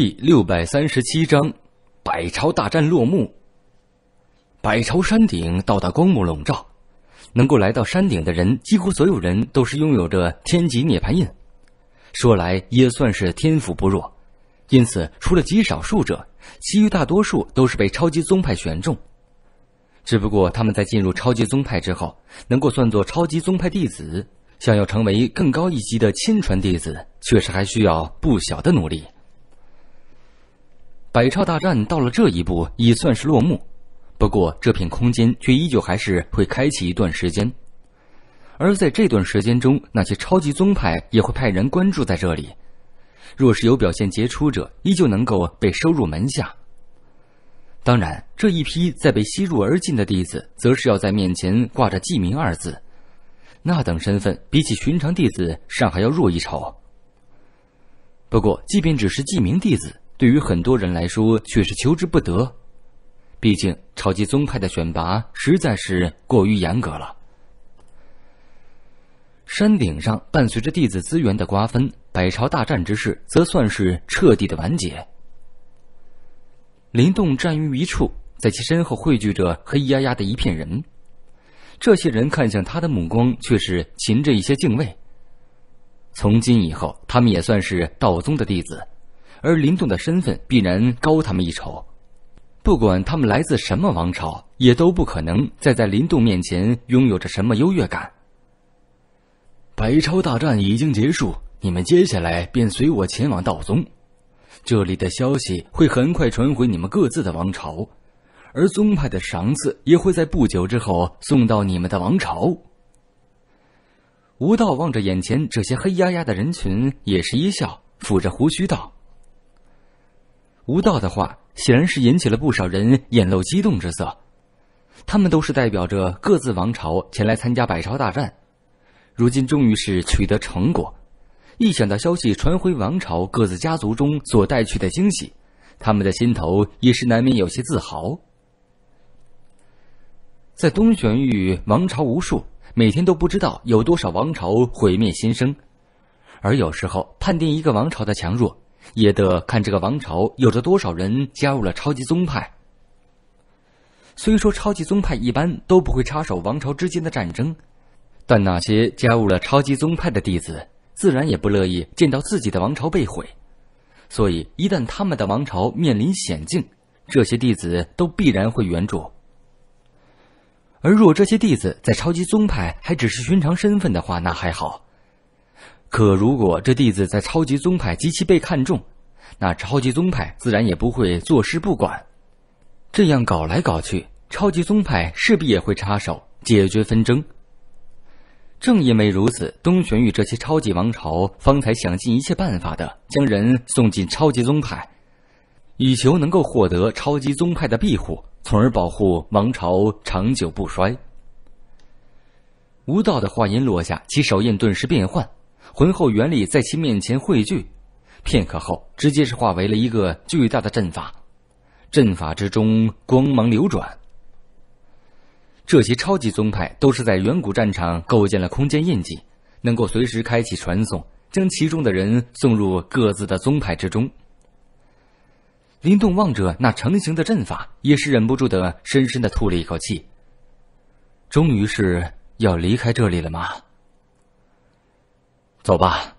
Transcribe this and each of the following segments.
第六百三十七章，百朝大战落幕。百朝山顶到达光幕笼罩，能够来到山顶的人，几乎所有人都是拥有着天级涅槃印，说来也算是天赋不弱。因此，除了极少数者，其余大多数都是被超级宗派选中。只不过他们在进入超级宗派之后，能够算作超级宗派弟子，想要成为更高一级的亲传弟子，确实还需要不小的努力。百超大战到了这一步，已算是落幕。不过这片空间却依旧还是会开启一段时间，而在这段时间中，那些超级宗派也会派人关注在这里。若是有表现杰出者，依旧能够被收入门下。当然，这一批在被吸入而进的弟子，则是要在面前挂着“记名”二字，那等身份比起寻常弟子尚还要弱一筹。不过，即便只是记名弟子。对于很多人来说，却是求之不得。毕竟，超级宗派的选拔实在是过于严格了。山顶上，伴随着弟子资源的瓜分，百朝大战之事则算是彻底的完结。林动站于一处，在其身后汇聚着黑压压的一片人。这些人看向他的目光，却是噙着一些敬畏。从今以后，他们也算是道宗的弟子。而林动的身份必然高他们一筹，不管他们来自什么王朝，也都不可能再在林动面前拥有着什么优越感。百超大战已经结束，你们接下来便随我前往道宗，这里的消息会很快传回你们各自的王朝，而宗派的赏赐也会在不久之后送到你们的王朝。吴道望着眼前这些黑压压的人群，也是一笑，抚着胡须道。吴道的话显然是引起了不少人眼露激动之色，他们都是代表着各自王朝前来参加百朝大战，如今终于是取得成果。一想到消息传回王朝各自家族中所带去的惊喜，他们的心头也是难免有些自豪。在东玄域，王朝无数，每天都不知道有多少王朝毁灭新生，而有时候判定一个王朝的强弱。也得看这个王朝有着多少人加入了超级宗派。虽说超级宗派一般都不会插手王朝之间的战争，但那些加入了超级宗派的弟子，自然也不乐意见到自己的王朝被毁，所以一旦他们的王朝面临险境，这些弟子都必然会援助。而若这些弟子在超级宗派还只是寻常身份的话，那还好。可如果这弟子在超级宗派极其被看重，那超级宗派自然也不会坐视不管。这样搞来搞去，超级宗派势必也会插手解决纷争。正因为如此，东玄域这些超级王朝方才想尽一切办法的将人送进超级宗派，以求能够获得超级宗派的庇护，从而保护王朝长久不衰。无道的话音落下，其手印顿时变幻。浑厚原力在其面前汇聚，片刻后，直接是化为了一个巨大的阵法。阵法之中光芒流转。这些超级宗派都是在远古战场构建了空间印记，能够随时开启传送，将其中的人送入各自的宗派之中。林动望着那成型的阵法，也是忍不住的深深的吐了一口气。终于是要离开这里了吗？走吧。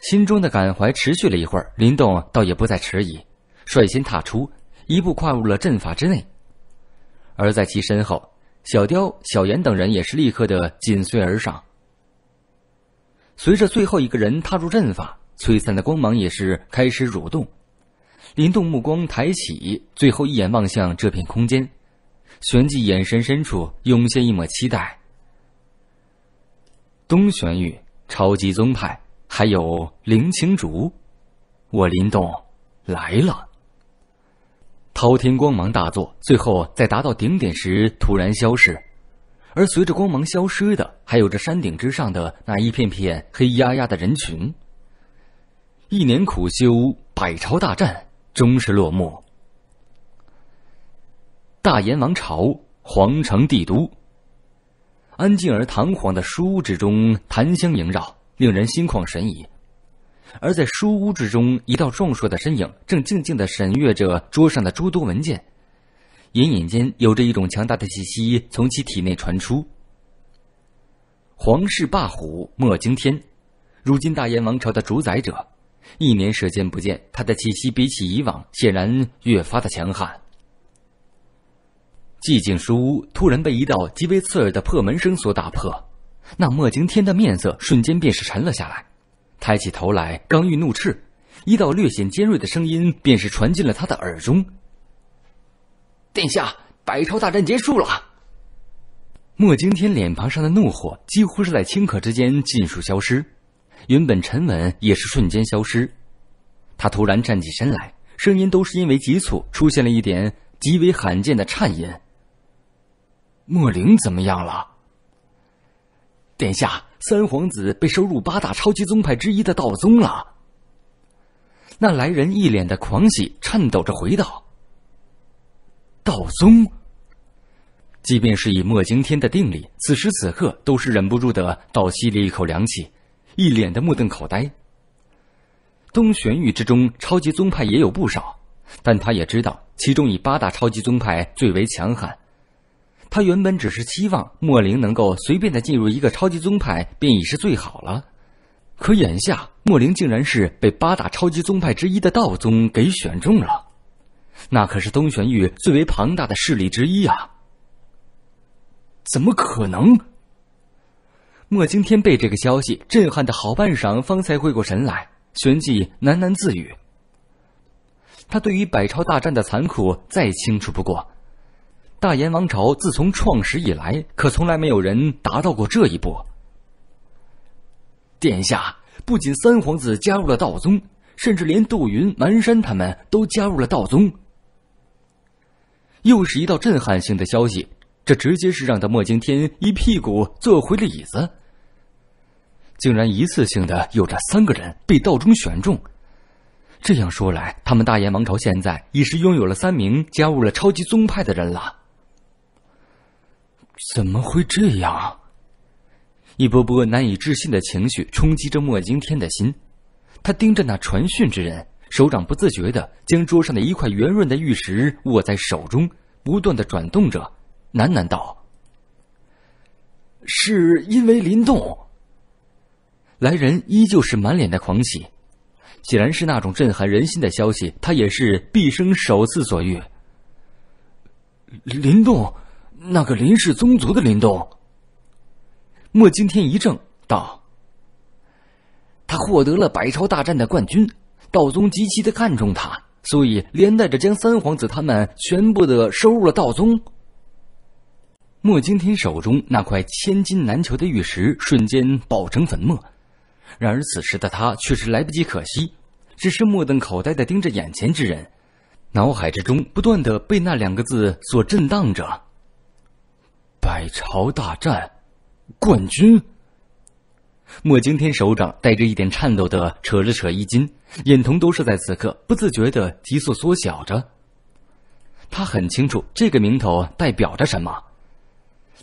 心中的感怀持续了一会儿，林动倒也不再迟疑，率先踏出，一步跨入了阵法之内。而在其身后，小雕、小严等人也是立刻的紧随而上。随着最后一个人踏入阵法，璀璨的光芒也是开始蠕动。林动目光抬起，最后一眼望向这片空间，旋即眼神深处涌现一抹期待。东玄域。超级宗派，还有林青竹，我林动来了。滔天光芒大作，最后在达到顶点时突然消失，而随着光芒消失的，还有这山顶之上的那一片片黑压压的人群。一年苦修，百朝大战，终是落幕。大燕王朝皇城帝都。安静而堂皇的书屋之中，檀香萦绕，令人心旷神怡。而在书屋之中，一道壮硕的身影正静静地审阅着桌上的诸多文件，隐隐间有着一种强大的气息从其体内传出。皇室霸虎莫惊天，如今大燕王朝的主宰者，一年时间不见，他的气息比起以往显然越发的强悍。寂静书屋突然被一道极为刺耳的破门声所打破，那莫惊天的面色瞬间便是沉了下来，抬起头来，刚欲怒斥，一道略显尖锐的声音便是传进了他的耳中：“殿下，百朝大战结束了。”莫惊天脸庞上的怒火几乎是在顷刻之间尽数消失，原本沉稳也是瞬间消失，他突然站起身来，声音都是因为急促出现了一点极为罕见的颤音。莫灵怎么样了？殿下，三皇子被收入八大超级宗派之一的道宗了。那来人一脸的狂喜，颤抖着回道：“道宗。”即便是以莫惊天的定力，此时此刻都是忍不住的倒吸了一口凉气，一脸的目瞪口呆。东玄域之中，超级宗派也有不少，但他也知道，其中以八大超级宗派最为强悍。他原本只是期望莫灵能够随便的进入一个超级宗派，便已是最好了。可眼下，莫灵竟然是被八大超级宗派之一的道宗给选中了，那可是东玄域最为庞大的势力之一啊！怎么可能？莫惊天被这个消息震撼的好半晌，方才回过神来，旋即喃喃自语。他对于百超大战的残酷再清楚不过。大燕王朝自从创始以来，可从来没有人达到过这一步。殿下不仅三皇子加入了道宗，甚至连杜云、蛮山他们都加入了道宗。又是一道震撼性的消息，这直接是让的莫惊天一屁股坐回了椅子。竟然一次性的有着三个人被道宗选中，这样说来，他们大燕王朝现在已是拥有了三名加入了超级宗派的人了。怎么会这样？一波波难以置信的情绪冲击着莫惊天的心，他盯着那传讯之人，手掌不自觉的将桌上的一块圆润的玉石握在手中，不断的转动着，喃喃道：“是因为林动。”来人依旧是满脸的狂喜，显然是那种震撼人心的消息，他也是毕生首次所遇。林动。那个林氏宗族的林东。莫惊天一怔，道：“他获得了百朝大战的冠军，道宗极其的看重他，所以连带着将三皇子他们全部的收入了道宗。”莫惊天手中那块千金难求的玉石瞬间爆成粉末，然而此时的他却是来不及可惜，只是目瞪口呆的盯着眼前之人，脑海之中不断的被那两个字所震荡着。百朝大战冠军。莫惊天手掌带着一点颤抖的扯了扯衣襟，眼瞳都是在此刻不自觉的急速缩小着。他很清楚这个名头代表着什么，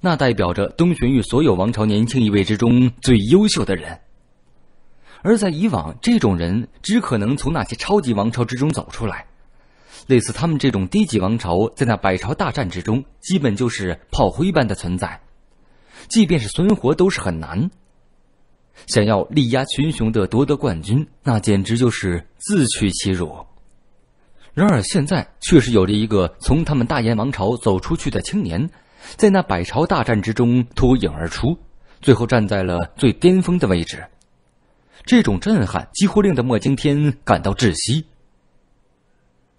那代表着东玄域所有王朝年轻一辈之中最优秀的人。而在以往，这种人只可能从那些超级王朝之中走出来。类似他们这种低级王朝，在那百朝大战之中，基本就是炮灰般的存在，即便是存活都是很难。想要力压群雄的夺得冠军，那简直就是自取其辱。然而现在却是有着一个从他们大燕王朝走出去的青年，在那百朝大战之中脱颖而出，最后站在了最巅峰的位置。这种震撼几乎令得莫惊天感到窒息。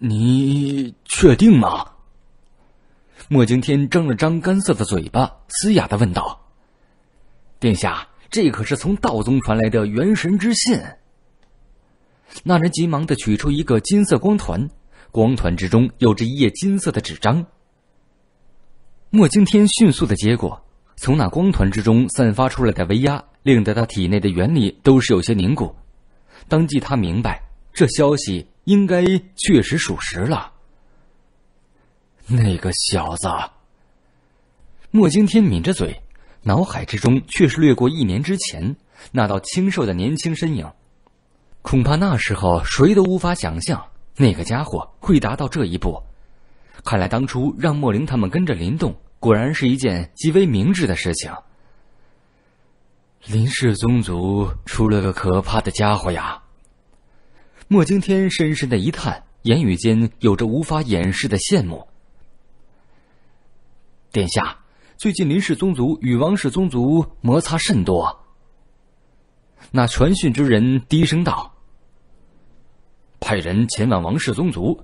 你确定吗？莫惊天张了张干涩的嘴巴，嘶哑的问道：“殿下，这可是从道宗传来的元神之信。”那人急忙的取出一个金色光团，光团之中有着一页金色的纸张。莫惊天迅速的接过，从那光团之中散发出来的威压，令得他体内的元力都是有些凝固。当即，他明白这消息。应该确实属实了。那个小子，莫惊天抿着嘴，脑海之中却是掠过一年之前那道清瘦的年轻身影。恐怕那时候谁都无法想象那个家伙会达到这一步。看来当初让莫灵他们跟着林动，果然是一件极为明智的事情。林氏宗族出了个可怕的家伙呀！莫惊天深深的一叹，言语间有着无法掩饰的羡慕。殿下，最近林氏宗族与王氏宗族摩擦甚多。那传讯之人低声道：“派人前往王氏宗族，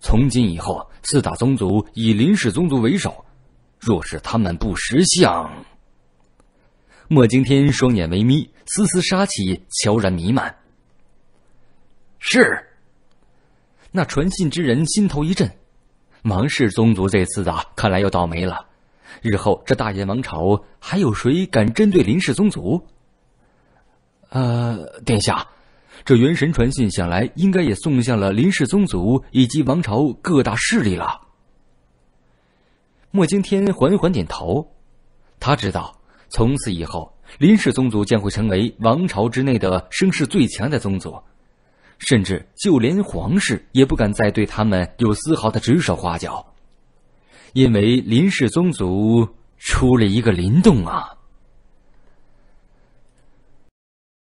从今以后四大宗族以林氏宗族为首，若是他们不识相。”莫惊天双眼微眯，丝丝杀气悄然弥漫。是。那传信之人心头一震，王氏宗族这次啊，看来要倒霉了。日后这大燕王朝还有谁敢针对林氏宗族？呃，殿下，这元神传信想来应该也送向了林氏宗族以及王朝各大势力了。莫惊天缓缓点头，他知道，从此以后，林氏宗族将会成为王朝之内的声势最强的宗族。甚至就连皇室也不敢再对他们有丝毫的指手画脚，因为林氏宗族出了一个林动啊。